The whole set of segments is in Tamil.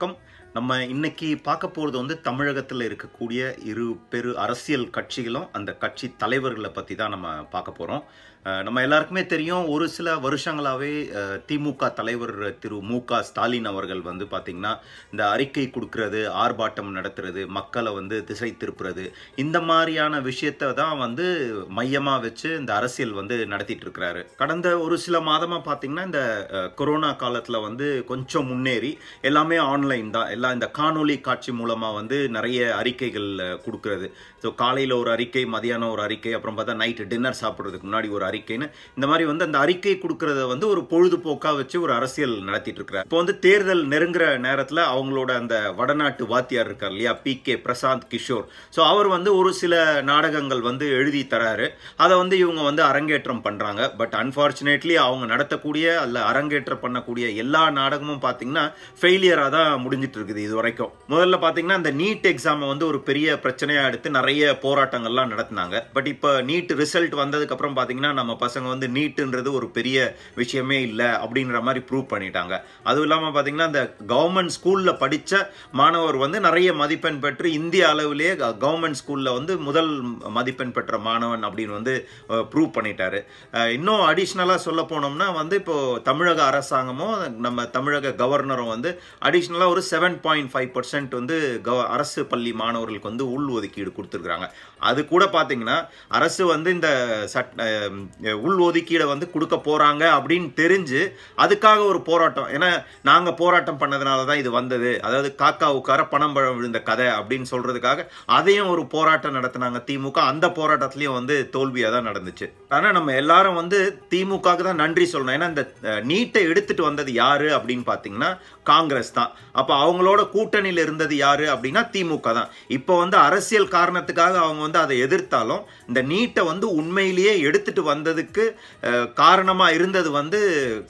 வணக்கம் நம்ம இன்னைக்கு பார்க்க போகிறது வந்து தமிழகத்தில் இருக்கக்கூடிய இரு பெரு அரசியல் கட்சிகளும் அந்த கட்சி தலைவர்களை பற்றி தான் நம்ம பார்க்க போகிறோம் நம்ம எல்லாருக்குமே தெரியும் ஒரு சில வருஷங்களாகவே திமுக தலைவர் திரு மு க ஸ்டாலின் அவர்கள் வந்து பார்த்திங்கன்னா இந்த அறிக்கை கொடுக்கறது ஆர்ப்பாட்டம் நடத்துறது மக்களை வந்து திசை திருப்புறது இந்த மாதிரியான விஷயத்தை தான் வந்து மையமாக வச்சு இந்த அரசியல் வந்து நடத்திட்டு இருக்கிறாரு கடந்த ஒரு சில மாதமாக பார்த்திங்கன்னா இந்த கொரோனா காலத்தில் வந்து கொஞ்சம் முன்னேறி எல்லாமே ஆன்லைன் தான் எல்லாம் இந்த காணொலி காட்சி மூலமாக வந்து நிறைய அறிக்கைகள் கொடுக்கறது ஸோ காலையில் ஒரு அறிக்கை மதியானம் ஒரு அறிக்கை அப்புறம் பார்த்தா நைட்டு டின்னர் சாப்பிட்றதுக்கு முன்னாடி ஒரு அறிக்கை அறிக்கைன்னு இந்த மாதிரி வந்து அந்த அறிக்கை கொடுக்கறத வந்து ஒரு பொழுதுபோக்காக வச்சு ஒரு அரசியல் நடத்திட்டு இருக்கிறார் இப்போ வந்து தேர்தல் நெருங்குற நேரத்தில் அவங்களோட அந்த வடநாட்டு வாத்தியார் இருக்கார் இல்லையா P K Prashant Kishor so அவர் வந்து ஒரு சில நாடகங்கள் வந்து எழுதி தராரு அதை வந்து இவங்க வந்து அரங்கேற்றம் பண்றாங்க பட் அன்ஃபார்ச்சுனேட்லி அவங்க நடத்தக்கூடிய அல்ல அரங்கேற்றம் பண்ணக்கூடிய எல்லா நாடகமும் பார்த்தீங்கன்னா ஃபெயிலியராக தான் முடிஞ்சிட்டு இருக்குது இது வரைக்கும் முதல்ல பார்த்தீங்கன்னா அந்த நீட் எக்ஸாமை வந்து ஒரு பெரிய பிரச்சனையாக எடுத்து நிறைய போராட்டங்கள்லாம் நடத்தினாங்க பட் இப்போ நீட் ரிசல்ட் வந்ததுக்கப்புறம் பார்த்தீங்கன்னா நம்ம பசங்க வந்து நீட்டுன்றது ஒரு பெரிய விஷயமே இல்லை அப்படின்ற மாதிரி ப்ரூவ் பண்ணிட்டாங்க அதுவும் இல்லாமல் பார்த்தீங்கன்னா அந்த கவர்மெண்ட் ஸ்கூலில் படித்த மாணவர் வந்து நிறைய மதிப்பெண் பெற்று இந்திய அளவிலேயே கவர்மெண்ட் ஸ்கூலில் வந்து முதல் மதிப்பெண் பெற்ற மாணவன் அப்படின்னு வந்து ப்ரூவ் பண்ணிட்டாரு இன்னும் அடிஷ்னலாக சொல்ல போனோம்னா வந்து இப்போது தமிழக அரசாங்கமும் நம்ம தமிழக கவர்னரும் வந்து அடிஷ்னலாக ஒரு செவன் பாயிண்ட் ஃபைவ் பர்சன்ட் வந்து கவ அரசு பள்ளி மாணவர்களுக்கு வந்து உள் ஒதுக்கீடு கொடுத்துருக்குறாங்க அது கூட பார்த்தீங்கன்னா அரசு வந்து இந்த சட் உள் ஒதுக்கீடை வந்து கொடுக்க போகிறாங்க அப்படின்னு தெரிஞ்சு அதுக்காக ஒரு போராட்டம் ஏன்னா நாங்கள் போராட்டம் பண்ணதுனால தான் இது வந்தது அதாவது காக்கா உட்கார பணம் பழம் விழுந்த கதை அப்படின்னு சொல்கிறதுக்காக அதையும் ஒரு போராட்டம் நடத்தினாங்க திமுக அந்த போராட்டத்துலேயும் வந்து தோல்வியாக தான் நடந்துச்சு ஆனால் நம்ம எல்லாரும் வந்து திமுகவுக்கு தான் நன்றி சொல்லணும் ஏன்னா இந்த நீட்டை எடுத்துகிட்டு வந்தது யார் அப்படின்னு பார்த்தீங்கன்னா காங்கிரஸ் தான் அப்போ அவங்களோட கூட்டணியில் இருந்தது யார் அப்படின்னா திமுக தான் இப்போ வந்து அரசியல் காரணத்துக்காக அவங்க வந்து அதை எதிர்த்தாலும் இந்த நீட்டை வந்து உண்மையிலேயே எடுத்துகிட்டு வந்ததுக்கு காரணமாக இருந்தது வந்து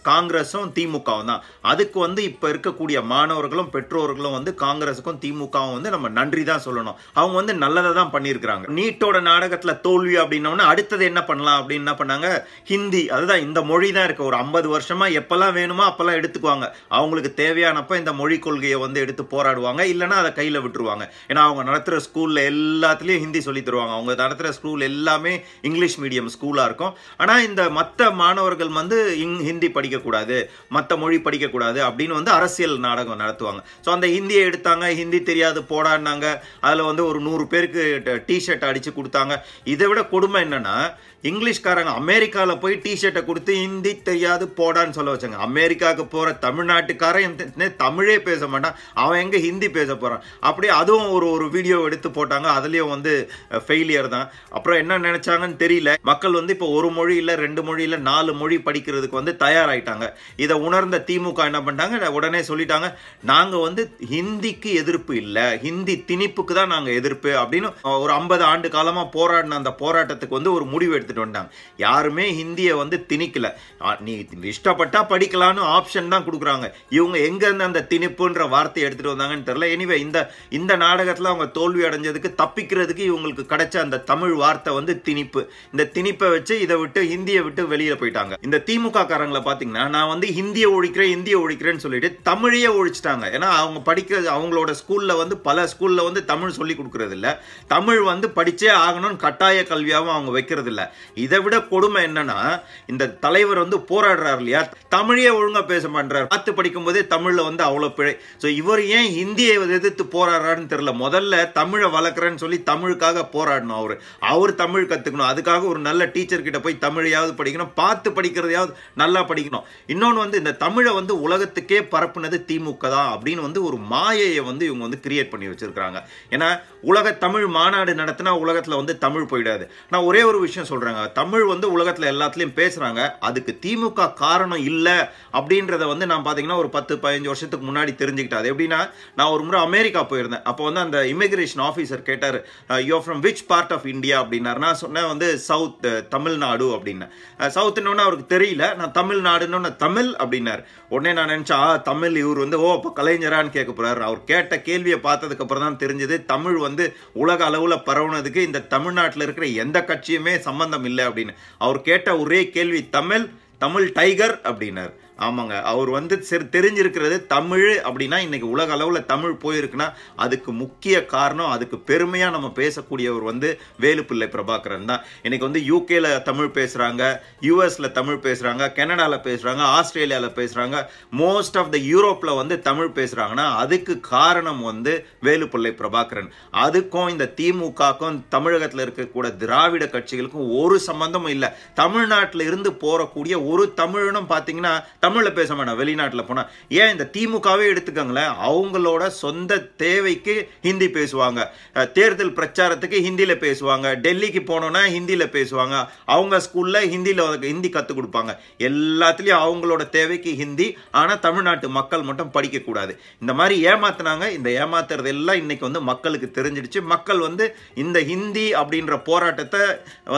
காங்கிரஸும் திமுகவும் தான் அதுக்கு வந்து இப்போ இருக்கக்கூடிய மாணவர்களும் பெற்றோர்களும் வந்து காங்கிரஸுக்கும் திமுகவும் வந்து நம்ம நன்றி தான் சொல்லணும் அவங்க வந்து நல்லதை தான் பண்ணியிருக்கிறாங்க நீட்டோட நாடகத்தில் தோல்வி அப்படின்னோன்னா அடுத்தது என்ன பண்ணலாம் அப்படின்னு என்ன பண்ணாங்க ஹிந்தி அதுதான் இந்த மொழி தான் இருக்குது ஒரு ஐம்பது வருஷமாக எப்போல்லாம் வேணுமோ அப்போல்லாம் எடுத்துக்குவாங்க அவங்களுக்கு தேவையானப்போ இந்த மொழி கொள்கையை வந்து எடுத்து போராடுவாங்க இல்லைன்னா அதை கையில் விட்டுருவாங்க ஏன்னா அவங்க நடத்துகிற ஸ்கூலில் எல்லாத்துலேயும் ஹிந்தி சொல்லி தருவாங்க அவங்க நடத்துகிற ஸ்கூல் எல்லாமே இங்கிலீஷ் மீடியம் ஸ்கூலாக இருக்கும் ஆனால் இந்த மற்ற மாணவர்கள் வந்து இங் ஹிந்தி படிக்கக்கூடாது மற்ற மொழி படிக்கக்கூடாது அப்படின்னு வந்து அரசியல் நாடகம் நடத்துவாங்க ஸோ அந்த ஹிந்தியை எடுத்தாங்க ஹிந்தி தெரியாது போடான்னாங்க அதில் வந்து ஒரு நூறு பேருக்கு டிஷர்ட் அடித்து கொடுத்தாங்க இதை விட கொடுமை என்னென்னா இங்கிலீஷ்காரங்க அமெரிக்காவில் போய் டிஷர்ட்டை கொடுத்து ஹிந்தி தெரியாது போடான்னு சொல்ல வச்சாங்க அமெரிக்காவுக்கு போகிற தமிழ்நாட்டுக்காரன் தமிழே பேச மாட்டான் அவன் எங்கே ஹிந்தி பேச போகிறான் அப்படியே அதுவும் ஒரு ஒரு வீடியோ எடுத்து போட்டாங்க அதுலேயும் வந்து ஃபெயிலியர் தான் அப்புறம் என்ன நினச்சாங்கன்னு தெரியல மக்கள் வந்து இப்போ ஒரு மொழி இல்லை ரெண்டு மொழி இல்லை நாலு மொழி படிக்கிறதுக்கு வந்து தயாராகிட்டாங்க இதை உணர்ந்த திமுக என்ன பண்ணிட்டாங்க உடனே சொல்லிட்டாங்க நாங்கள் வந்து ஹிந்திக்கு எதிர்ப்பு இல்லை ஹிந்தி திணிப்புக்கு தான் நாங்கள் எதிர்ப்பு அப்படின்னு ஒரு ஐம்பது ஆண்டு காலமாக போராடின அந்த போராட்டத்துக்கு வந்து ஒரு முடிவு எடுத்து எடுத்துகிட்டு வந்தாங்க யாருமே ஹிந்தியை வந்து திணிக்கலை நீ இஷ்டப்பட்டா படிக்கலான்னு ஆப்ஷன் தான் கொடுக்குறாங்க இவங்க எங்கேருந்து அந்த திணிப்புன்ற வார்த்தையை எடுத்துகிட்டு வந்தாங்கன்னு தெரியல எனிவே இந்த இந்த நாடகத்தில் அவங்க தோல்வி அடைஞ்சதுக்கு தப்பிக்கிறதுக்கு இவங்களுக்கு கிடைச்ச அந்த தமிழ் வார்த்தை வந்து திணிப்பு இந்த திணிப்பை வச்சு இதை விட்டு ஹிந்தியை விட்டு வெளியில் போயிட்டாங்க இந்த திமுக காரங்களை பார்த்தீங்கன்னா நான் வந்து ஹிந்தியை ஒழிக்கிறேன் ஹிந்தியை ஒழிக்கிறேன்னு சொல்லிட்டு தமிழையே ஒழிச்சிட்டாங்க ஏன்னா அவங்க படிக்கிறது அவங்களோட ஸ்கூலில் வந்து பல ஸ்கூலில் வந்து தமிழ் சொல்லி கொடுக்குறது இல்லை தமிழ் வந்து படித்தே ஆகணும்னு கட்டாய கல்வியாகவும் அவங்க வைக்கிறது இல்லை இதை விட கொடுமை என்னன்னா இந்த தலைவர் வந்து போராடுறாரு இல்லையா தமிழே ஒழுங்கா பேச மாட்டார் பார்த்து படிக்கும் போதே தமிழ்ல வந்து அவ்வளவு பிழை ஸோ இவர் ஏன் ஹிந்தியை எதிர்த்து போராடுறாருன்னு தெரியல முதல்ல தமிழை வளர்க்குறேன்னு சொல்லி தமிழுக்காக போராடணும் அவர் அவர் தமிழ் கத்துக்கணும் அதுக்காக ஒரு நல்ல டீச்சர் கிட்ட போய் தமிழையாவது படிக்கணும் பார்த்து படிக்கிறதையாவது நல்லா படிக்கணும் இன்னொன்று வந்து இந்த தமிழை வந்து உலகத்துக்கே பரப்புனது திமுக தான் அப்படின்னு வந்து ஒரு மாயையை வந்து இவங்க வந்து கிரியேட் பண்ணி வச்சிருக்கிறாங்க ஏன்னா உலக தமிழ் மாநாடு நடத்தினா உலகத்துல வந்து தமிழ் போயிடாது நான் ஒரே ஒரு விஷயம் சொல்றேன் சொல்றாங்க தமிழ் வந்து உலகத்தில் எல்லாத்துலயும் பேசுகிறாங்க அதுக்கு திமுக காரணம் இல்லை அப்படின்றத வந்து நான் பார்த்தீங்கன்னா ஒரு பத்து பதினஞ்சு வருஷத்துக்கு முன்னாடி தெரிஞ்சுக்கிட்டேன் அது எப்படின்னா நான் ஒரு முறை அமெரிக்கா போயிருந்தேன் அப்போ வந்து அந்த இமிகிரேஷன் ஆஃபீஸர் கேட்டார் you from which part of India அப்படின்னா நான் சொன்னேன் வந்து சவுத் uh, தமிழ்நாடு அப்படின்னு சவுத்துன்னு uh, அவருக்கு தெரியல நான் தமிழ்நாடுன்னு தமிழ் அப்படின்னாரு உடனே நான் நினச்சேன் ஆ தமிழ் இவர் வந்து ஓ அப்போ கலைஞரான்னு கேட்க போறாரு அவர் கேட்ட கேள்வியை பார்த்ததுக்கப்புறம் தான் தெரிஞ்சது தமிழ் வந்து உலக அளவில் பரவுனதுக்கு இந்த தமிழ்நாட்டில் இருக்கிற எந்த கட்சியுமே சம்பந்தம் சம்பந்தம் இல்லை அப்படின்னு அவர் கேட்ட ஒரே கேள்வி தமிழ் தமிழ் டைகர் அப்படின்னார் ஆமாங்க அவர் வந்து சரி தெரிஞ்சிருக்கிறது தமிழ் அப்படின்னா இன்னைக்கு உலக அளவில் தமிழ் போயிருக்குன்னா அதுக்கு முக்கிய காரணம் அதுக்கு பெருமையாக நம்ம பேசக்கூடியவர் வந்து வேலுப்பிள்ளை பிரபாகரன் தான் இன்னைக்கு வந்து யூகேல தமிழ் பேசுகிறாங்க யூஎஸில் தமிழ் பேசுகிறாங்க கனடாவில் பேசுகிறாங்க ஆஸ்திரேலியாவில் பேசுகிறாங்க மோஸ்ட் ஆஃப் த யூரோப்பில் வந்து தமிழ் பேசுகிறாங்கன்னா அதுக்கு காரணம் வந்து வேலுப்பிள்ளை பிரபாகரன் அதுக்கும் இந்த திமுகக்கும் தமிழகத்தில் இருக்கக்கூட திராவிட கட்சிகளுக்கும் ஒரு சம்பந்தமும் இல்லை தமிழ்நாட்டில் இருந்து போகக்கூடிய ஒரு தமிழனும் பார்த்தீங்கன்னா தமிழில் பேச வேண்டாம் வெளிநாட்டில் போனால் ஏன் இந்த திமுகவே எடுத்துக்கங்களேன் அவங்களோட சொந்த தேவைக்கு ஹிந்தி பேசுவாங்க தேர்தல் பிரச்சாரத்துக்கு ஹிந்தியில் பேசுவாங்க டெல்லிக்கு போனோன்னா ஹிந்தியில் பேசுவாங்க அவங்க ஸ்கூலில் ஹிந்தியில் ஹிந்தி கற்றுக் கொடுப்பாங்க எல்லாத்துலேயும் அவங்களோட தேவைக்கு ஹிந்தி ஆனால் தமிழ்நாட்டு மக்கள் மட்டும் படிக்கக்கூடாது இந்த மாதிரி ஏமாத்தினாங்க இந்த ஏமாத்துறது எல்லாம் இன்னைக்கு வந்து மக்களுக்கு தெரிஞ்சிடுச்சு மக்கள் வந்து இந்த ஹிந்தி அப்படின்ற போராட்டத்தை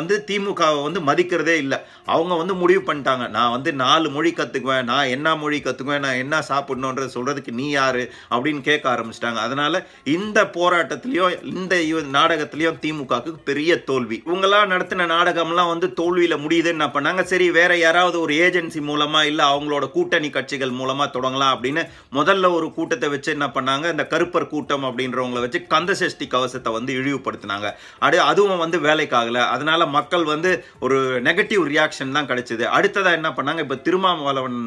வந்து திமுகவை வந்து மதிக்கிறதே இல்லை அவங்க வந்து முடிவு பண்ணிட்டாங்க நான் வந்து நாலு மொழி கற்றுக்குவேன் கற்றுக்குவேன் நான் என்ன மொழி கற்றுக்குவேன் நான் என்ன சாப்பிடணுன்றது சொல்கிறதுக்கு நீ யார் அப்படின்னு கேட்க ஆரம்பிச்சிட்டாங்க அதனால் இந்த போராட்டத்துலேயும் இந்த நாடகத்துலேயும் திமுகவுக்கு பெரிய தோல்வி இவங்களாம் நடத்தின நாடகம்லாம் வந்து தோல்வியில் முடியுதுன்னு என்ன பண்ணாங்க சரி வேறு யாராவது ஒரு ஏஜென்சி மூலமாக இல்லை அவங்களோட கூட்டணி கட்சிகள் மூலமாக தொடங்கலாம் அப்படின்னு முதல்ல ஒரு கூட்டத்தை வச்சு என்ன பண்ணாங்க இந்த கருப்பர் கூட்டம் அப்படின்றவங்களை வச்சு கந்தசஷ்டி கவசத்தை வந்து இழிவுபடுத்தினாங்க அது அதுவும் வந்து வேலைக்காகலை அதனால் மக்கள் வந்து ஒரு நெகட்டிவ் ரியாக்ஷன் தான் கிடைச்சிது அடுத்ததாக என்ன பண்ணாங்க இப்போ திருமாவளவன்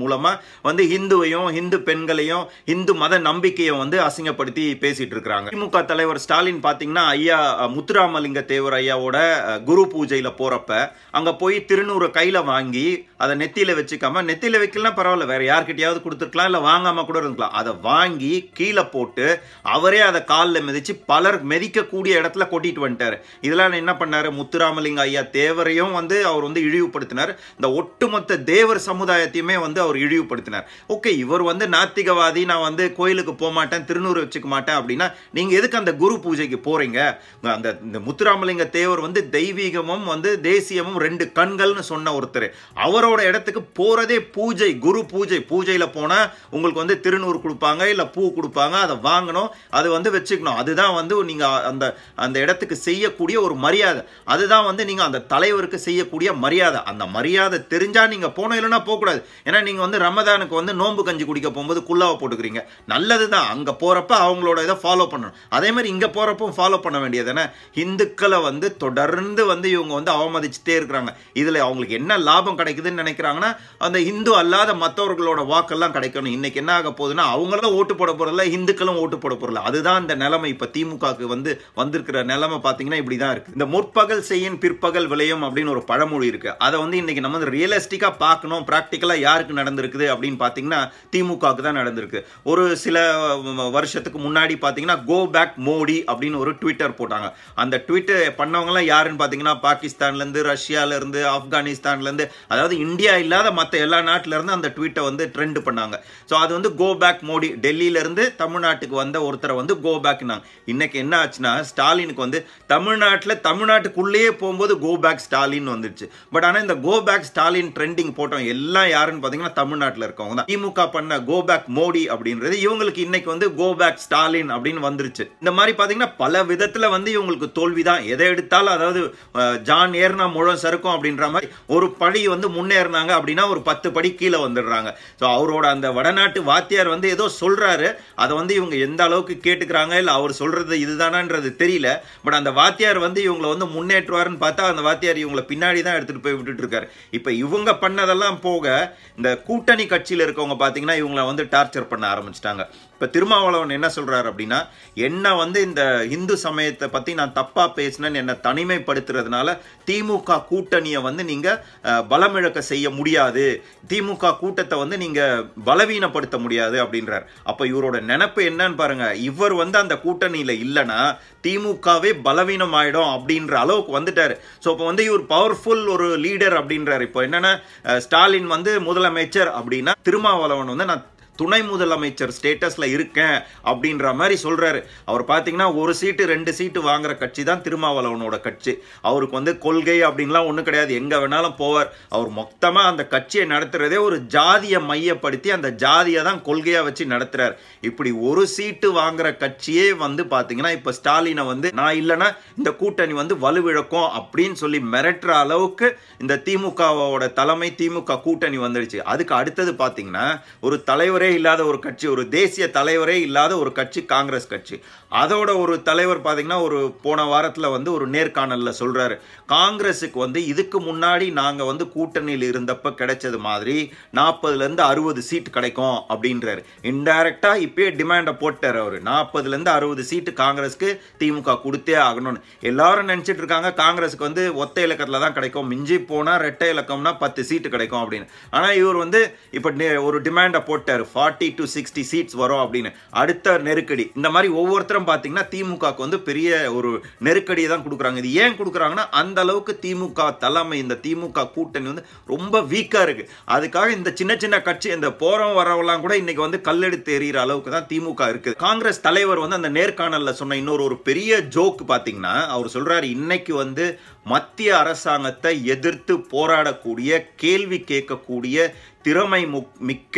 மூலமாக வந்து ஹிந்துவையும் ஹிந்து பெண்களையும் ஹிந்து மத நம்பிக்கையை வந்து அசிங்கப்படுத்தி பேசிட்டு இருக்கிறாங்க திமுக தலைவர் ஸ்டாலின் பார்த்தீங்கன்னா ஐயா முத்துராமலிங்க தேவர் ஐயாவோட குரு பூஜையில் போகிறப்ப அங்கே போய் திருநூறு கையில் வாங்கி அதை நெத்தியில் வச்சுக்காம நெத்தியில் வைக்கலாம் பரவாயில்ல வேற யார்கிட்டயாவது கொடுத்துருக்கலாம் இல்லை வாங்காம கூட இருந்துக்கலாம் அதை வாங்கி கீழே போட்டு அவரே அதை காலில் மிதிச்சு பலர் மெதிக்கக்கூடிய இடத்துல கொட்டிட்டு வந்துட்டார் இதெல்லாம் என்ன பண்ணார் முத்துராமலிங்க ஐயா தேவரையும் வந்து அவர் வந்து இழிவுபடுத்தினார் இந்த ஒட்டுமொத்த தேவர் சமுதாயத்தையுமே எல்லாத்தையுமே வந்து அவர் இழிவுபடுத்தினார் ஓகே இவர் வந்து நாத்திகவாதி நான் வந்து கோயிலுக்கு போக மாட்டேன் திருநூறு வச்சுக்க மாட்டேன் அப்படின்னா நீங்கள் எதுக்கு அந்த குரு பூஜைக்கு போகிறீங்க அந்த இந்த முத்துராமலிங்க தேவர் வந்து தெய்வீகமும் வந்து தேசியமும் ரெண்டு கண்கள்னு சொன்ன ஒருத்தர் அவரோட இடத்துக்கு போகிறதே பூஜை குரு பூஜை பூஜையில் போனால் உங்களுக்கு வந்து திருநூறு கொடுப்பாங்க இல்லை பூ கொடுப்பாங்க அதை வாங்கணும் அது வந்து வச்சுக்கணும் அதுதான் வந்து நீங்கள் அந்த அந்த இடத்துக்கு செய்யக்கூடிய ஒரு மரியாதை அதுதான் வந்து நீங்கள் அந்த தலைவருக்கு செய்யக்கூடிய மரியாதை அந்த மரியாதை தெரிஞ்சால் நீங்கள் போனோம் இல்லைன்னா போகக்கூடாது ஏன்னா நீங்கள் வந்து ரமதானுக்கு வந்து நோன்பு கஞ்சி குடிக்க போகும்போது குல்லாவை போட்டுக்கிறீங்க நல்லது தான் அங்கே போகிறப்ப அவங்களோட இதை ஃபாலோ பண்ணணும் அதே மாதிரி இங்கே போகிறப்போ ஃபாலோ பண்ண வேண்டியது தானே இந்துக்களை வந்து தொடர்ந்து வந்து இவங்க வந்து அவமதிச்சுட்டே இருக்கிறாங்க இதில் அவங்களுக்கு என்ன லாபம் கிடைக்குதுன்னு நினைக்கிறாங்கன்னா அந்த இந்து அல்லாத மற்றவர்களோட வாக்கெல்லாம் கிடைக்கணும் இன்றைக்கி என்ன ஆக போகுதுன்னா அவங்களும் ஓட்டு போட போகிறதில்ல இந்துக்களும் ஓட்டு போட போகிறதில்ல அதுதான் இந்த நிலைமை இப்போ திமுகவுக்கு வந்து வந்திருக்கிற நிலைமை பார்த்தீங்கன்னா இப்படி தான் இருக்குது இந்த முற்பகல் செய்யும் பிற்பகல் விளையும் அப்படின்னு ஒரு பழமொழி இருக்குது அதை வந்து இன்றைக்கி நம்ம வந்து ரியலிஸ்டிக்காக பார்க்கணும் ப்ராக்டிக்கலாக யாருக்கு நடந்திருக்குது அப்படின்னு பார்த்தீங்கன்னா திமுகவுக்கு தான் நடந்திருக்கு ஒரு சில வருஷத்துக்கு முன்னாடி பார்த்தீங்கன்னா கோ பேக் மோடி அப்படின்னு ஒரு ட்விட்டர் போட்டாங்க அந்த ட்விட்டர் பண்ணவங்கலாம் யாருன்னு பார்த்தீங்கன்னா பாகிஸ்தான்லேருந்து ரஷ்யாவிலேருந்து ஆப்கானிஸ்தான்லேருந்து அதாவது இந்தியா இல்லாத மற்ற எல்லா நாட்டிலேருந்து அந்த ட்வீட்டை வந்து ட்ரெண்ட் பண்ணாங்க ஸோ அது வந்து கோ பேக் மோடி டெல்லியிலேருந்து தமிழ்நாட்டுக்கு வந்த ஒருத்தரை வந்து கோ பேக்னாங்க இன்னைக்கு என்ன ஆச்சுன்னா ஸ்டாலினுக்கு வந்து தமிழ்நாட்டில் தமிழ்நாட்டுக்குள்ளேயே போகும்போது கோ பேக் ஸ்டாலின் வந்துடுச்சு பட் ஆனால் இந்த கோ பேக் ஸ்டாலின் ட்ரெண்டிங் போட்டோம் எல்லாம் யாரும் யாருன்னு தமிழ்நாட்டில் இருக்கவங்க தான் திமுக பண்ண கோபேக் மோடி அப்படின்றது இவங்களுக்கு இன்னைக்கு வந்து கோபேக் ஸ்டாலின் அப்படின்னு வந்துருச்சு இந்த மாதிரி பார்த்தீங்கன்னா பல விதத்தில் வந்து இவங்களுக்கு தோல்வி தான் எதை எடுத்தாலும் அதாவது ஜான் ஏறினா முழம் சறுக்கும் அப்படின்ற மாதிரி ஒரு படி வந்து முன்னேறினாங்க அப்படின்னா ஒரு பத்து படி கீழே வந்துடுறாங்க ஸோ அவரோட அந்த வடநாட்டு வாத்தியார் வந்து ஏதோ சொல்றாரு அதை வந்து இவங்க எந்த அளவுக்கு கேட்டுக்கிறாங்க இல்லை அவர் சொல்கிறது இதுதானான்றது தெரியல பட் அந்த வாத்தியார் வந்து இவங்கள வந்து முன்னேற்றுவாருன்னு பார்த்தா அந்த வாத்தியார் இவங்களை பின்னாடி தான் எடுத்துட்டு போய் விட்டுட்டு இருக்காரு இப்போ இவங்க பண்ணதெல்லாம் போக இந்த கூட்டணி கட்சியில் இருக்கவங்க பார்த்தீங்கன்னா இவங்களை வந்து டார்ச்சர் பண்ண ஆரம்பிச்சிட்டாங்க இப்போ திருமாவளவன் என்ன சொல்கிறார் அப்படின்னா என்னை வந்து இந்த இந்து சமயத்தை பற்றி நான் தப்பாக பேசினேன்னு என்னை தனிமைப்படுத்துறதுனால திமுக கூட்டணியை வந்து நீங்கள் பலமிழக்க செய்ய முடியாது திமுக கூட்டத்தை வந்து நீங்கள் பலவீனப்படுத்த முடியாது அப்படின்றார் அப்போ இவரோட நினப்பு என்னன்னு பாருங்க இவர் வந்து அந்த கூட்டணியில் இல்லைன்னா திமுகவே பலவீனம் ஆகிடும் அப்படின்ற அளவுக்கு வந்துட்டார் ஸோ இப்போ வந்து இவர் பவர்ஃபுல் ஒரு லீடர் அப்படின்றார் இப்போ என்னென்னா ஸ்டாலின் வந்து முதலமைச்சர் அப்படின்னா திருமாவளவன் வந்து நான் துணை முதலமைச்சர் ஸ்டேட்டஸில் இருக்கேன் அப்படின்ற மாதிரி சொல்கிறாரு அவர் பார்த்தீங்கன்னா ஒரு சீட்டு ரெண்டு சீட்டு வாங்குற கட்சி தான் திருமாவளவனோட கட்சி அவருக்கு வந்து கொள்கை அப்படின்லாம் ஒன்றும் கிடையாது எங்கே வேணாலும் போவார் அவர் மொத்தமாக அந்த கட்சியை நடத்துகிறதே ஒரு ஜாதியை மையப்படுத்தி அந்த ஜாதியை தான் கொள்கையாக வச்சு நடத்துகிறார் இப்படி ஒரு சீட்டு வாங்குற கட்சியே வந்து பார்த்தீங்கன்னா இப்போ ஸ்டாலினை வந்து நான் இல்லைன்னா இந்த கூட்டணி வந்து வலுவிழக்கும் அப்படின்னு சொல்லி மிரட்டுற அளவுக்கு இந்த திமுகவோட தலைமை திமுக கூட்டணி வந்துடுச்சு அதுக்கு அடுத்தது பார்த்தீங்கன்னா ஒரு தலைவரே இல்லாத ஒரு கட்சி ஒரு தேசிய தலைவரே இல்லாத ஒரு கட்சி காங்கிரஸ் கட்சி அதோட ஒரு தலைவர் பார்த்தீங்கன்னா ஒரு போன வாரத்தில் வந்து ஒரு நேர்காணலில் சொல்கிறாரு காங்கிரஸுக்கு வந்து இதுக்கு முன்னாடி நாங்கள் வந்து கூட்டணியில் இருந்தப்போ கிடைச்சது மாதிரி நாற்பதுலேருந்து அறுபது சீட் கிடைக்கும் அப்படின்றாரு இன்டைரக்டாக இப்பயே டிமாண்டை போட்டார் அவர் நாற்பதுலேருந்து அறுபது சீட்டு காங்கிரஸ்க்கு திமுக கொடுத்தே ஆகணும்னு எல்லாரும் நினச்சிட்டு இருக்காங்க காங்கிரஸுக்கு வந்து ஒத்த இலக்கத்தில் தான் கிடைக்கும் மிஞ்சி போனால் ரெட்டை இலக்கம்னா பத்து சீட்டு கிடைக்கும் அப்படின்னு ஆனால் இவர் வந்து இப்போ ஒரு டிமாண்டை போட்டார் ஃபார்ட்டி டு சிக்ஸ்டி சீட்ஸ் வரும் அப்படின்னு அடுத்த நெருக்கடி இந்த மாதிரி ஒவ்வொருத்தரும் பார்த்தீங்கன்னா திமுகவுக்கு வந்து பெரிய ஒரு நெருக்கடியை தான் கொடுக்குறாங்க இது ஏன் கொடுக்குறாங்கன்னா அந்த அளவுக்கு திமுக தலைமை இந்த திமுக கூட்டணி வந்து ரொம்ப வீக்காக இருக்குது அதுக்காக இந்த சின்ன சின்ன கட்சி இந்த போகிறவன் வரவெல்லாம் கூட இன்னைக்கு வந்து கல்லெடுத்து எறிகிற அளவுக்கு தான் திமுக இருக்குது காங்கிரஸ் தலைவர் வந்து அந்த நேர்காணலில் சொன்ன இன்னொரு ஒரு பெரிய ஜோக் பார்த்தீங்கன்னா அவர் சொல்கிறார் இன்னைக்கு வந்து மத்திய அரசாங்கத்தை எதிர்த்து போராடக்கூடிய கேள்வி கேட்கக்கூடிய திறமை முக் மிக்க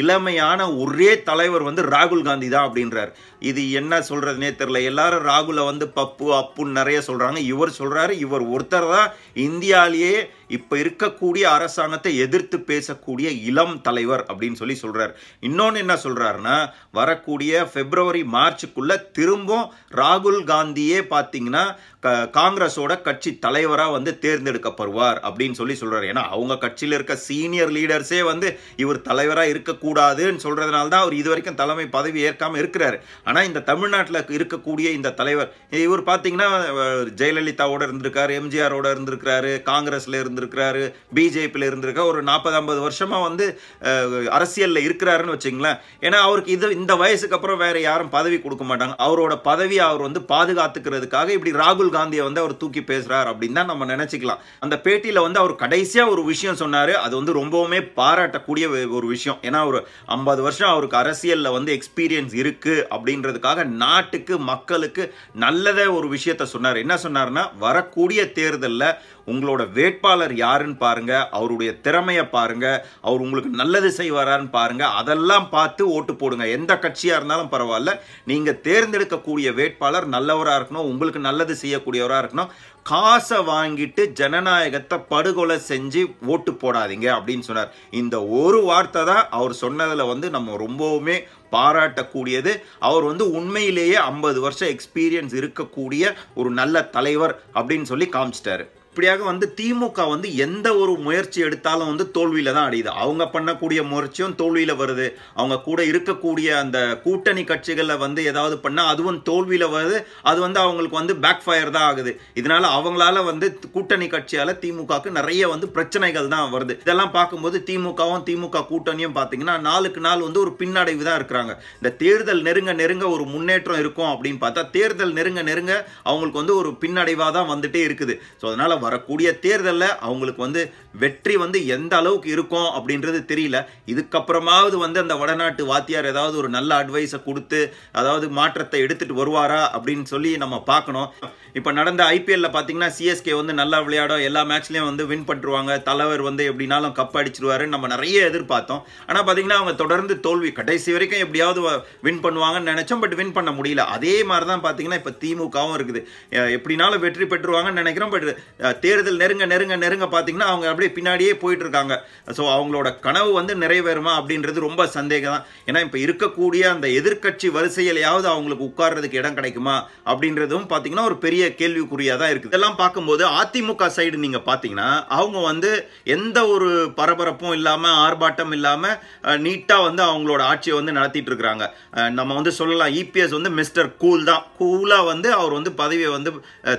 இளமையான ஒரே தலைவர் வந்து ராகுல் காந்தி தான் அப்படின்றார் இது என்ன சொல்கிறதுனே தெரில எல்லாரும் ராகுலை வந்து பப்பு அப்புன்னு நிறைய சொல்கிறாங்க இவர் சொல்கிறாரு இவர் ஒருத்தர் தான் இந்தியாலேயே இப்போ இருக்கக்கூடிய அரசாங்கத்தை எதிர்த்து பேசக்கூடிய இளம் தலைவர் அப்படின்னு சொல்லி சொல்கிறார் இன்னொன்று என்ன சொல்கிறாருன்னா வரக்கூடிய பிப்ரவரி மார்ச்சுக்குள்ள திரும்பவும் ராகுல் காந்தியே பார்த்தீங்கன்னா காங்கிரஸோட கட்சி தலைவராக வந்து தேர்ந்தெடுக்கப்படுவார் அப்படின்னு சொல்லி சொல்கிறார் ஏன்னா அவங்க கட்சியில் இருக்க சீனியர் லீடர்ஸே வந்து இவர் தலைவராக இருக்கக்கூடாதுன்னு சொல்கிறதுனால தான் அவர் இது வரைக்கும் தலைமை பதவி ஏற்காமல் இருக்கிறார் ஆனால் இந்த தமிழ்நாட்டில் இருக்கக்கூடிய இந்த தலைவர் இவர் பார்த்தீங்கன்னா ஜெயலலிதாவோட இருந்திருக்காரு எம்ஜிஆரோட இருந்திருக்கிறாரு காங்கிரஸில் இருந்து இருந்திருக்கிறாரு பிஜேபியில் இருந்திருக்க ஒரு நாற்பது ஐம்பது வருஷமாக வந்து அரசியலில் இருக்கிறாருன்னு வச்சுங்களேன் ஏன்னா அவருக்கு இது இந்த வயசுக்கு அப்புறம் வேறு யாரும் பதவி கொடுக்க மாட்டாங்க அவரோட பதவியை அவர் வந்து பாதுகாத்துக்கிறதுக்காக இப்படி ராகுல் காந்தியை வந்து அவர் தூக்கி பேசுகிறார் அப்படின்னு தான் நம்ம நினச்சிக்கலாம் அந்த பேட்டியில் வந்து அவர் கடைசியாக ஒரு விஷயம் சொன்னார் அது வந்து ரொம்பவுமே பாராட்டக்கூடிய ஒரு விஷயம் ஏன்னா ஒரு ஐம்பது வருஷம் அவருக்கு அரசியலில் வந்து எக்ஸ்பீரியன்ஸ் இருக்குது அப்படின்றதுக்காக நாட்டுக்கு மக்களுக்கு நல்லதே ஒரு விஷயத்த சொன்னார் என்ன சொன்னார்னா வரக்கூடிய தேர்தலில் உங்களோட வேட்பாளர் யாருன்னு பாருங்கள் அவருடைய திறமையை பாருங்கள் அவர் உங்களுக்கு நல்லது செய்வாரான்னு பாருங்கள் அதெல்லாம் பார்த்து ஓட்டு போடுங்க எந்த கட்சியாக இருந்தாலும் பரவாயில்ல நீங்கள் தேர்ந்தெடுக்கக்கூடிய வேட்பாளர் நல்லவராக இருக்கணும் உங்களுக்கு நல்லது செய்யக்கூடியவராக இருக்கணும் காசை வாங்கிட்டு ஜனநாயகத்தை படுகொலை செஞ்சு ஓட்டு போடாதீங்க அப்படின்னு சொன்னார் இந்த ஒரு வார்த்தை தான் அவர் சொன்னதில் வந்து நம்ம ரொம்பவுமே பாராட்டக்கூடியது அவர் வந்து உண்மையிலேயே ஐம்பது வருஷம் எக்ஸ்பீரியன்ஸ் இருக்கக்கூடிய ஒரு நல்ல தலைவர் அப்படின்னு சொல்லி காமிச்சிட்டாரு இப்படியாக வந்து திமுக வந்து எந்த ஒரு முயற்சி எடுத்தாலும் வந்து தோல்வியில் தான் அடையுது அவங்க பண்ணக்கூடிய முயற்சியும் தோல்வியில் வருது அவங்க கூட இருக்கக்கூடிய அந்த கூட்டணி கட்சிகளில் வந்து ஏதாவது பண்ணால் அதுவும் தோல்வியில் வருது அது வந்து அவங்களுக்கு வந்து பேக் ஃபயர் தான் ஆகுது இதனால அவங்களால வந்து கூட்டணி கட்சியால் திமுகவுக்கு நிறைய வந்து பிரச்சனைகள் தான் வருது இதெல்லாம் பார்க்கும்போது திமுகவும் திமுக கூட்டணியும் பார்த்தீங்கன்னா நாளுக்கு நாள் வந்து ஒரு பின்னடைவு தான் இருக்கிறாங்க இந்த தேர்தல் நெருங்க நெருங்க ஒரு முன்னேற்றம் இருக்கும் அப்படின்னு பார்த்தா தேர்தல் நெருங்க நெருங்க அவங்களுக்கு வந்து ஒரு பின்னடைவாக தான் வந்துட்டே இருக்குது ஸோ அதனால் வரக்கூடிய தேர்தலில் அவங்களுக்கு வந்து வெற்றி வந்து எந்த அளவுக்கு இருக்கும் அப்படின்றது தெரியல இதுக்கப்புறமாவது வந்து அந்த வடநாட்டு வாத்தியார் ஏதாவது ஒரு நல்ல அட்வைஸை கொடுத்து அதாவது மாற்றத்தை எடுத்துகிட்டு வருவாரா அப்படின்னு சொல்லி நம்ம பார்க்கணும் இப்போ நடந்த ஐபிஎல்ல பார்த்தீங்கன்னா சிஎஸ்கே வந்து நல்லா விளையாடும் எல்லா மேட்ச்லேயும் வந்து வின் பண்ணிருவாங்க தலைவர் வந்து எப்படினாலும் கப் அடிச்சிருவாருன்னு நம்ம நிறைய எதிர்பார்த்தோம் ஆனால் பார்த்தீங்கன்னா அவங்க தொடர்ந்து தோல்வி கடைசி வரைக்கும் எப்படியாவது வின் பண்ணுவாங்கன்னு நினச்சோம் பட் வின் பண்ண முடியல அதே மாதிரி தான் பார்த்தீங்கன்னா இப்போ திமுகவும் இருக்குது எப்படினாலும் வெற்றி பெற்றுருவாங்கன்னு நினைக்கிறோம் பட் தேர்தல் நெருங்க நெருங்க நெருங்க பார்த்தீங்கன்னா அவங்க அப்படியே பின்னாடியே போயிட்டு இருக்காங்க ஸோ அவங்களோட கனவு வந்து நிறைவேறுமா அப்படின்றது ரொம்ப சந்தேகம் தான் ஏன்னா இப்போ இருக்கக்கூடிய அந்த எதிர்கட்சி வரிசையிலையாவது அவங்களுக்கு உட்கார்றதுக்கு இடம் கிடைக்குமா அப்படின்றதும் பார்த்தீங்கன்னா ஒரு பெரிய கேள்விக்குறியாக தான் இருக்குது இதெல்லாம் பார்க்கும்போது அதிமுக சைடு நீங்கள் பார்த்தீங்கன்னா அவங்க வந்து எந்த ஒரு பரபரப்பும் இல்லாமல் ஆர்ப்பாட்டம் இல்லாமல் நீட்டாக வந்து அவங்களோட ஆட்சியை வந்து நடத்திட்டு இருக்கிறாங்க நம்ம வந்து சொல்லலாம் இபிஎஸ் e வந்து மிஸ்டர் கூல் தான் கூலாக வந்து அவர் வந்து பதவியை வந்து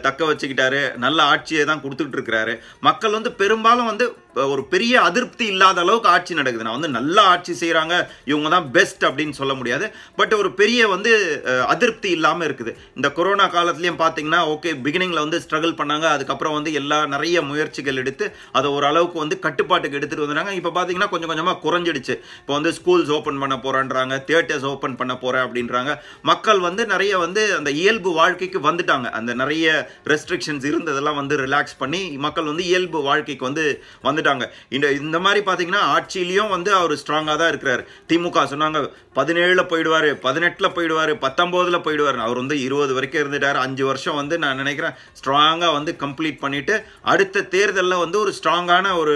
தக்க வச்சுக்கிட்டாரு நல்ல ஆட்சியை தான் கொடுத்துட்டு இருக்கிறாரு மக்கள் வந்து பெரும்பாலும் வந்து ஒரு பெரிய அதிருப்தி இல்லாத அளவுக்கு ஆட்சி நடக்குது நான் வந்து நல்லா ஆட்சி செய்கிறாங்க இவங்க தான் பெஸ்ட் அப்படின்னு சொல்ல முடியாது பட் ஒரு பெரிய வந்து அதிருப்தி இல்லாமல் இருக்குது இந்த கொரோனா காலத்துலேயும் பார்த்தீங்கன்னா ஓகே பிகினிங்கில் வந்து ஸ்ட்ரகிள் பண்ணாங்க அதுக்கப்புறம் வந்து எல்லா நிறைய முயற்சிகள் எடுத்து அதை ஓரளவுக்கு வந்து கட்டுப்பாட்டுக்கு எடுத்துகிட்டு வந்தாங்க இப்போ பார்த்தீங்கன்னா கொஞ்சம் கொஞ்சமாக குறைஞ்சிடுச்சு இப்போ வந்து ஸ்கூல்ஸ் ஓப்பன் பண்ண போகிறேன்றாங்க தியேட்டர்ஸ் ஓப்பன் பண்ண போகிறேன் அப்படின்றாங்க மக்கள் வந்து நிறைய வந்து அந்த இயல்பு வாழ்க்கைக்கு வந்துட்டாங்க அந்த நிறைய ரெஸ்ட்ரிக்ஷன்ஸ் இருந்ததெல்லாம் வந்து ரிலாக்ஸ் பண்ணி மக்கள் வந்து இயல்பு வாழ்க்கைக்கு வந்து வந்துட்டாங்க இழந்துட்டாங்க இந்த இந்த மாதிரி பார்த்தீங்கன்னா ஆட்சியிலையும் வந்து அவர் ஸ்ட்ராங்காக தான் இருக்கிறார் திமுக சொன்னாங்க பதினேழில் போயிடுவார் பதினெட்டில் போயிடுவார் பத்தொம்போதில் போயிடுவார் அவர் வந்து இருபது வரைக்கும் இருந்துட்டார் அஞ்சு வருஷம் வந்து நான் நினைக்கிறேன் ஸ்ட்ராங்காக வந்து கம்ப்ளீட் பண்ணிவிட்டு அடுத்த தேர்தலில் வந்து ஒரு ஸ்ட்ராங்கான ஒரு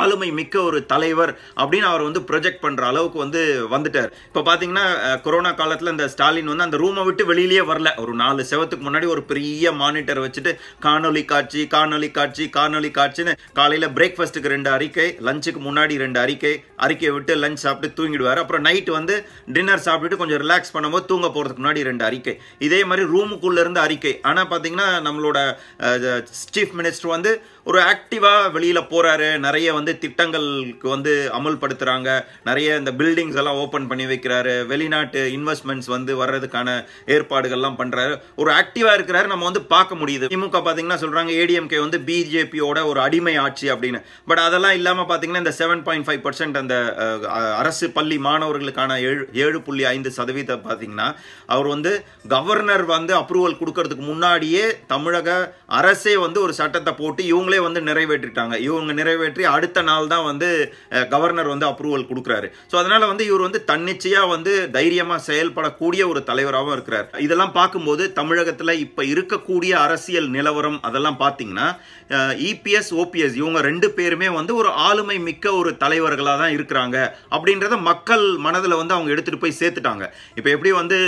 ஆளுமை மிக்க ஒரு தலைவர் அப்படின்னு அவர் வந்து ப்ரொஜெக்ட் பண்ணுற அளவுக்கு வந்து வந்துட்டார் இப்போ பார்த்தீங்கன்னா கொரோனா காலத்தில் இந்த ஸ்டாலின் வந்து அந்த ரூமை விட்டு வெளியிலேயே வரல ஒரு நாலு செவத்துக்கு முன்னாடி ஒரு பெரிய மானிட்டர் வச்சுட்டு காணொலி காட்சி காணொலி காட்சி காணொலி காட்சின்னு காலையில் பிரேக்ஃபாஸ்ட்டுக்கு ரெண்டு அறிக்கை லஞ்சுக்கு முன்னாடி ரெண்டு அறிக்கை அறிக்கையை விட்டு லஞ்ச் சாப்பிட்டு தூங்கிடுவார் அப்புறம் நைட் வந்து டின்னர் சாப்பிட்டுட்டு கொஞ்சம் ரிலாக்ஸ் பண்ணும்போது தூங்க போகிறதுக்கு முன்னாடி ரெண்டு அறிக்கை இதே மாதிரி ரூமுக்குள்ளேருந்து அறிக்கை ஆனால் பார்த்தீங்கன்னா நம்மளோட சீஃப் மினிஸ்டர் வந்து ஒரு ஆக்டிவாக வெளியில் போகிறாரு நிறைய வந்து வந்து திட்டங்களுக்கு வந்து அமுல்படுத்துகிறாங்க நிறைய இந்த பில்டிங்ஸ் எல்லாம் ஓப்பன் பண்ணி வைக்கிறாரு வெளிநாட்டு இன்வெஸ்ட்மெண்ட்ஸ் வந்து வர்றதுக்கான ஏற்பாடுகள்லாம் பண்ணுறாரு ஒரு ஆக்டிவாக இருக்கிறாரு நம்ம வந்து பார்க்க முடியுது திமுக பார்த்தீங்கன்னா சொல்கிறாங்க ஏடிஎம்கே வந்து பிஜேபியோட ஒரு அடிமை ஆட்சி அப்படின்னு பட் அதெல்லாம் இல்லாமல் பார்த்தீங்கன்னா இந்த செவன் பாயிண்ட் ஃபைவ் பர்சன்ட் அந்த அரசு பள்ளி மாணவர்களுக்கான ஏழு ஏழு புள்ளி ஐந்து சதவீதம் பார்த்தீங்கன்னா அவர் வந்து கவர்னர் வந்து அப்ரூவல் கொடுக்கறதுக்கு முன்னாடியே தமிழக அரசே வந்து ஒரு சட்டத்தை போட்டு இவங்களே வந்து நிறைவேற்றிட்டாங்க இவங்க நிறைவேற்றி அடுத்த நாள் தான் வந்து கவர்னர் வந்து அப்ரூவல் கொடுக்குறாரு ஸோ அதனால் வந்து இவர் வந்து தன்னிச்சையாக வந்து தைரியமாக செயல்படக்கூடிய ஒரு தலைவராகவும் இருக்கிறார் இதெல்லாம் பார்க்கும்போது தமிழகத்தில் இப்போ இருக்கக்கூடிய அரசியல் நிலவரம் அதெல்லாம் பார்த்தீங்கன்னா இபிஎஸ் ஓபிஎஸ் e இவங்க ரெண்டு பேருமே வந்து ஒரு ஆளுமை மிக்க ஒரு தலைவர்களாக தான் இருக்கிறாங்க அப்படின்றத மக்கள் மனதில் வந்து அவங்க எடுத்துகிட்டு போய் சேர்த்துட்டாங்க இப்போ எப்படி வந்து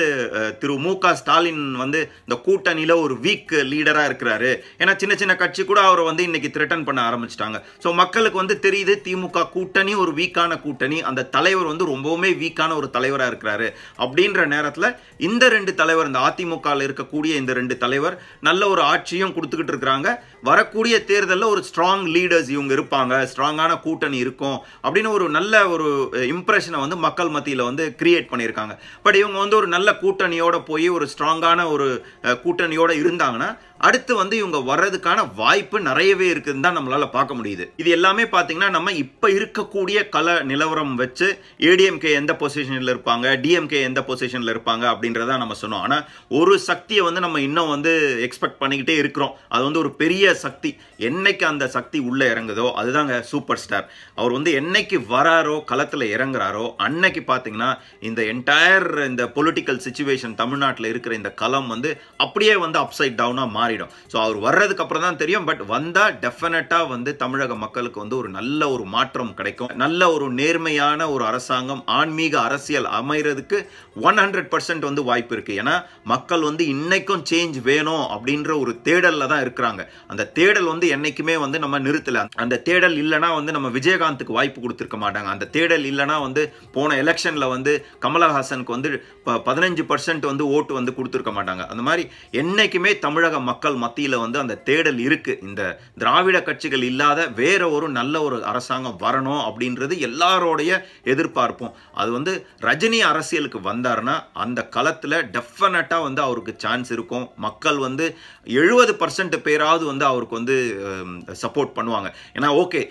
திரு மு ஸ்டாலின் வந்து இந்த கூட்டணியில் ஒரு வீக் லீடராக இருக்கிறாரு ஏன்னா சின்ன சின்ன கட்சி கூட அவரை வந்து இன்னைக்கு த்ரெட்டன் பண்ண ஆரம்பிச்சிட்டாங்க ஸோ மக்களுக்கு வந்து வந்து தெரியுது திமுக கூட்டணி ஒரு வீக்கான கூட்டணி அந்த தலைவர் வந்து ரொம்பவுமே வீக்கான ஒரு தலைவராக இருக்கிறாரு அப்படின்ற நேரத்தில் இந்த ரெண்டு தலைவர் இந்த அதிமுகவில் இருக்கக்கூடிய இந்த ரெண்டு தலைவர் நல்ல ஒரு ஆட்சியும் கொடுத்துக்கிட்டு இருக்கிறாங்க வரக்கூடிய தேர்தலில் ஒரு ஸ்ட்ராங் லீடர்ஸ் இவங்க இருப்பாங்க ஸ்ட்ராங்கான கூட்டணி இருக்கும் அப்படின்னு ஒரு நல்ல ஒரு இம்ப்ரெஷனை வந்து மக்கள் மத்தியில் வந்து கிரியேட் பண்ணியிருக்காங்க பட் இவங்க வந்து ஒரு நல்ல கூட்டணியோட போய் ஒரு ஸ்ட்ராங்கான ஒரு கூட்டணியோட இருந்தாங்கன்னா அடுத்து வந்து இவங்க வர்றதுக்கான வாய்ப்பு நிறையவே இருக்குதுன்னு தான் நம்மளால் பார்க்க முடியுது இது எல்லாமே பார்த்தீங்கன்னா நம்ம இப்போ இருக்கக்கூடிய கல நிலவரம் வச்சு ஏடிஎம்கே எந்த பொசிஷனில் இருப்பாங்க டிஎம்கே எந்த பொசிஷனில் இருப்பாங்க அப்படின்றத நம்ம சொன்னோம் ஆனால் ஒரு சக்தியை வந்து நம்ம இன்னும் வந்து எக்ஸ்பெக்ட் பண்ணிக்கிட்டே இருக்கிறோம் அது வந்து ஒரு பெரிய சக்தி என்னைக்கு அந்த சக்தி உள்ளே இறங்குதோ அதுதாங்க சூப்பர் ஸ்டார் அவர் வந்து என்னைக்கு வராரோ களத்தில் இறங்குறாரோ அன்னைக்கு பார்த்தீங்கன்னா இந்த என்டையர் இந்த பொலிட்டிக்கல் சுச்சுவேஷன் தமிழ்நாட்டில் இருக்கிற இந்த களம் வந்து அப்படியே வந்து அப்சைட் டவுனாக மாறி மாறிடும் ஸோ அவர் வர்றதுக்கு அப்புறம் தான் தெரியும் பட் வந்தால் டெஃபினட்டாக வந்து தமிழக மக்களுக்கு வந்து ஒரு நல்ல ஒரு மாற்றம் கிடைக்கும் நல்ல ஒரு நேர்மையான ஒரு அரசாங்கம் ஆன்மீக அரசியல் அமைகிறதுக்கு ஒன் ஹண்ட்ரட் பர்சன்ட் வந்து வாய்ப்பு இருக்குது ஏன்னா மக்கள் வந்து இன்னைக்கும் சேஞ்ச் வேணும் அப்படின்ற ஒரு தேடலில் தான் இருக்கிறாங்க அந்த தேடல் வந்து என்னைக்குமே வந்து நம்ம நிறுத்தலை அந்த தேடல் இல்லைனா வந்து நம்ம விஜயகாந்துக்கு வாய்ப்பு கொடுத்துருக்க மாட்டாங்க அந்த தேடல் இல்லைனா வந்து போன எலெக்ஷனில் வந்து கமலஹாசனுக்கு வந்து பதினஞ்சு பர்சன்ட் வந்து ஓட்டு வந்து கொடுத்துருக்க மாட்டாங்க அந்த மாதிரி என்றைக்குமே தமிழக மக்கள் மக்கள் மத்தியில் வந்து அந்த தேடல் இருக்குது இந்த திராவிட கட்சிகள் இல்லாத வேற ஒரு நல்ல ஒரு அரசாங்கம் வரணும் அப்படின்றது எல்லாரோடைய எதிர்பார்ப்பும் அது வந்து ரஜினி அரசியலுக்கு வந்தார்னா அந்த களத்தில் டெஃபினட்டாக வந்து அவருக்கு சான்ஸ் இருக்கும் மக்கள் வந்து எழுபது பர்சன்ட் பேராவது வந்து அவருக்கு வந்து சப்போர்ட் பண்ணுவாங்க ஏன்னா ஓகே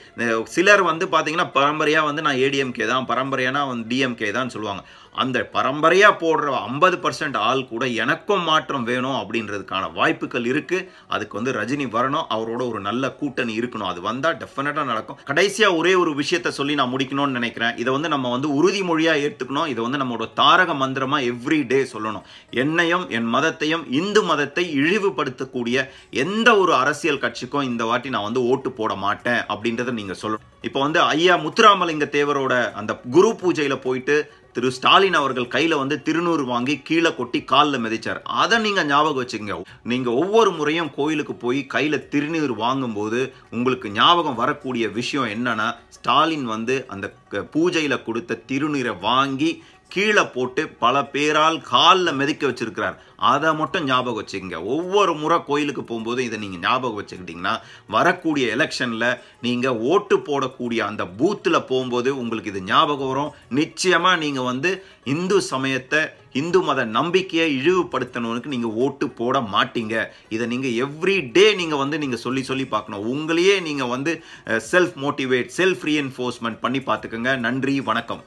சிலர் வந்து பார்த்தீங்கன்னா பரம்பரையாக வந்து நான் ஏடிஎம்கே தான் பரம்பரையானா வந்து டிஎம்கே தான் சொல்லுவாங்க அந்த பரம்பரையாக போடுற ஐம்பது பர்சன்ட் ஆள் கூட எனக்கும் மாற்றம் வேணும் அப்படின்றதுக்கான வாய்ப்புகள் இருக்குது அதுக்கு வந்து ரஜினி வரணும் அவரோட ஒரு நல்ல கூட்டணி இருக்கணும் அது வந்தால் டெஃபினட்டா நடக்கும் கடைசியாக ஒரே ஒரு விஷயத்த சொல்லி நான் முடிக்கணும்னு நினைக்கிறேன் இதை வந்து நம்ம வந்து உறுதிமொழியாக ஏற்றுக்கணும் இதை வந்து நம்மளோட தாரக மந்திரமாக எவ்ரி டே சொல்லணும் என்னையும் என் மதத்தையும் இந்து மதத்தை இழிவுபடுத்தக்கூடிய எந்த ஒரு அரசியல் கட்சிக்கும் இந்த வாட்டி நான் வந்து ஓட்டு போட மாட்டேன் அப்படின்றத நீங்கள் சொல்லணும் இப்போ வந்து ஐயா முத்துராமலிங்க தேவரோட அந்த குரு பூஜையில் போயிட்டு திரு ஸ்டாலின் அவர்கள் கையில் வந்து திருநூறு வாங்கி கீழே கொட்டி காலில் மிதிச்சார் அதை நீங்கள் ஞாபகம் வச்சுக்கோங்க நீங்கள் ஒவ்வொரு முறையும் கோயிலுக்கு போய் கையில் திருநீர் வாங்கும்போது உங்களுக்கு ஞாபகம் வரக்கூடிய விஷயம் என்னன்னா ஸ்டாலின் வந்து அந்த பூஜையில் கொடுத்த திருநீரை வாங்கி கீழே போட்டு பல பேரால் காலில் மிதிக்க வச்சுருக்கிறார் அதை மட்டும் ஞாபகம் வச்சுக்கோங்க ஒவ்வொரு முறை கோயிலுக்கு போகும்போது இதை நீங்கள் ஞாபகம் வச்சுக்கிட்டிங்கன்னா வரக்கூடிய எலெக்ஷனில் நீங்கள் ஓட்டு போடக்கூடிய அந்த பூத்தில் போகும்போது உங்களுக்கு இது ஞாபகம் வரும் நிச்சயமாக நீங்கள் வந்து இந்து சமயத்தை இந்து மத நம்பிக்கையை இழிவுபடுத்தினவனுக்கு நீங்கள் ஓட்டு போட மாட்டீங்க இதை நீங்கள் எவ்ரி டே நீங்கள் வந்து நீங்கள் சொல்லி சொல்லி பார்க்கணும் உங்களையே நீங்கள் வந்து செல்ஃப் மோட்டிவேட் செல்ஃப் ரீஎன்ஃபோர்ஸ்மெண்ட் பண்ணி பார்த்துக்கோங்க நன்றி வணக்கம்